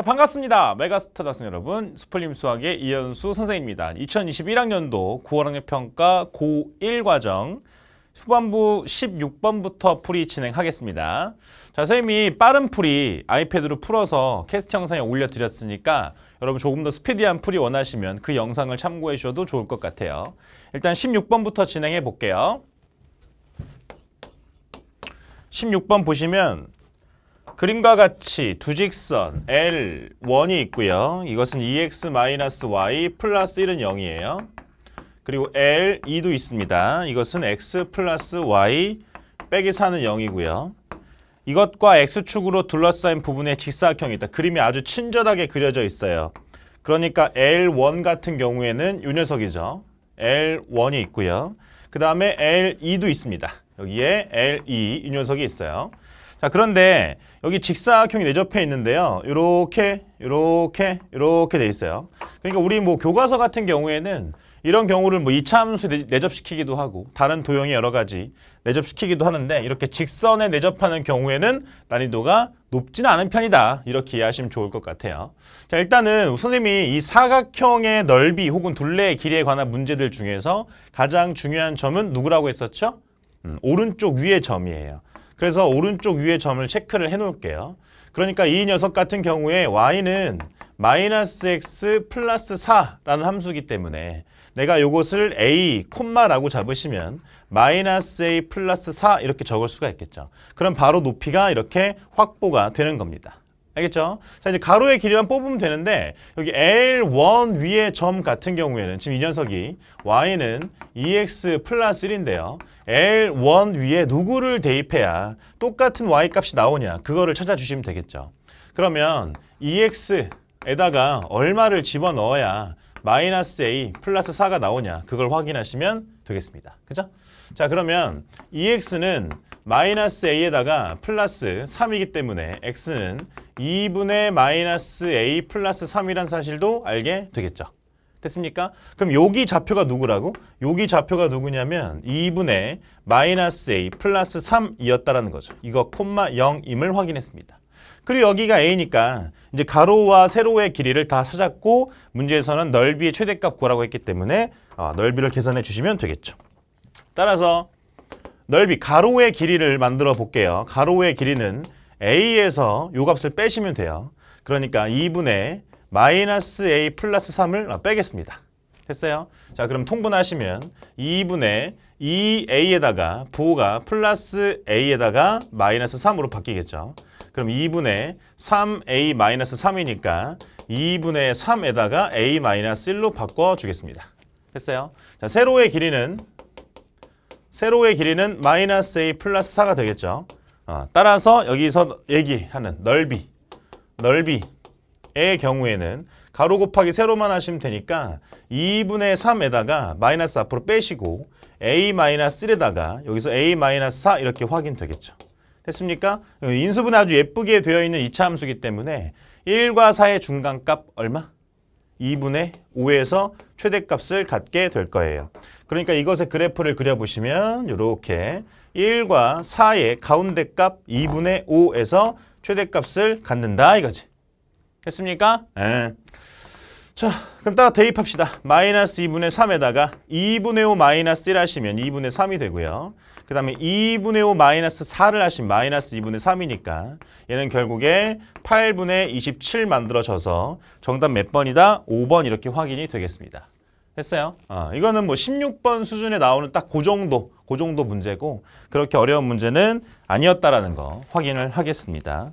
자 반갑습니다. 메가스타 다성 여러분 스플림 수학의 이현수 선생입니다. 2021학년도 9월학년 평가 고1 과정 후반부 16번부터 풀이 진행하겠습니다. 자 선생님이 빠른 풀이 아이패드로 풀어서 캐스트 영상에 올려드렸으니까 여러분 조금 더 스피디한 풀이 원하시면 그 영상을 참고해 주셔도 좋을 것 같아요. 일단 16번부터 진행해 볼게요. 16번 보시면 그림과 같이 두 직선 L1이 있고요. 이것은 EX-Y 플러스 1은 0이에요. 그리고 L2도 있습니다. 이것은 X 플러스 Y 빼기 4는 0이고요. 이것과 X축으로 둘러싸인 부분에 직사각형이 있다. 그림이 아주 친절하게 그려져 있어요. 그러니까 L1 같은 경우에는 요 녀석이죠. L1이 있고요. 그 다음에 L2도 있습니다. 여기에 L2 e 이 녀석이 있어요. 자 그런데 여기 직사각형이 내접해 있는데요. 이렇게 이렇게 이렇게 돼 있어요. 그러니까 우리 뭐 교과서 같은 경우에는 이런 경우를 뭐 이차함수 내접시키기도 하고 다른 도형의 여러 가지 내접시키기도 하는데 이렇게 직선에 내접하는 경우에는 난이도가 높지는 않은 편이다. 이렇게 이해하시면 좋을 것 같아요. 자 일단은 선생님이 이 사각형의 넓이 혹은 둘레의 길이에 관한 문제들 중에서 가장 중요한 점은 누구라고 했었죠? 음, 오른쪽 위의 점이에요. 그래서 오른쪽 위에 점을 체크를 해 놓을게요. 그러니까 이 녀석 같은 경우에 y는 마이너스 x 플러스 4라는 함수기 때문에 내가 이것을 a, 콤마라고 잡으시면 마이너스 a 플러스 4 이렇게 적을 수가 있겠죠. 그럼 바로 높이가 이렇게 확보가 되는 겁니다. 알겠죠? 자 이제 가로의 길이만 뽑으면 되는데 여기 L1 위에 점 같은 경우에는 지금 이 녀석이 y는 EX 플러스 1인데요. L1 위에 누구를 대입해야 똑같은 y값이 나오냐 그거를 찾아주시면 되겠죠. 그러면 EX에다가 얼마를 집어넣어야 마이너스 a 플러스 4가 나오냐 그걸 확인하시면 되겠습니다. 그죠? 자 그러면 EX는 마이너스 A에다가 플러스 3이기 때문에 X는 2분의 마이너스 A 플러스 3이란 사실도 알게 되겠죠. 됐습니까? 그럼 여기 좌표가 누구라고? 여기 좌표가 누구냐면 2분의 마이너스 A 플러스 3이었다라는 거죠. 이거 콤마 0임을 확인했습니다. 그리고 여기가 A니까 이제 가로와 세로의 길이를 다 찾았고 문제에서는 넓이의 최대값 구하라고 했기 때문에 어, 넓이를 계산해 주시면 되겠죠. 따라서 넓이 가로의 길이를 만들어 볼게요. 가로의 길이는 A에서 요 값을 빼시면 돼요. 그러니까 2분의 마이너스 A 플러스 3을 아, 빼겠습니다. 됐어요? 자 그럼 통분하시면 2분의 2A에다가 부호가 플러스 A에다가 마이너스 3으로 바뀌겠죠. 그럼 2분의 3a-3이니까 2분의 3에다가 a-1로 바꿔주겠습니다. 됐어요? 자, 세로의 길이는 세로의 길이는 마이너스 a 플러스 4가 되겠죠. 어, 따라서 여기서 얘기하는 넓이, 넓이의 경우에는 가로 곱하기 세로만 하시면 되니까 2분의 3에다가 마이너스 앞으로 빼시고 a 1에다가 여기서 a 4 이렇게 확인되겠죠. 됐습니까? 인수분 아주 예쁘게 되어 있는 이차 함수이기 때문에 1과 4의 중간값 얼마? 2분의 5에서 최대값을 갖게 될 거예요. 그러니까 이것의 그래프를 그려보시면 이렇게 1과 4의 가운데 값 2분의 5에서 최대값을 갖는다 이거지. 됐습니까? 에. 네. 자, 그럼 따라 대입합시다. 마이너스 2분의 3에다가 2분의 5 마이너스 1 하시면 2분의 3이 되고요. 그 다음에 2분의 5 마이너스 4를 하신 마이너스 2분의 3이니까 얘는 결국에 8분의 27 만들어져서 정답 몇 번이다? 5번 이렇게 확인이 되겠습니다. 했어요? 아, 이거는 뭐 16번 수준에 나오는 딱 그 정도, 그 정도 문제고 그렇게 어려운 문제는 아니었다라는 거 확인을 하겠습니다.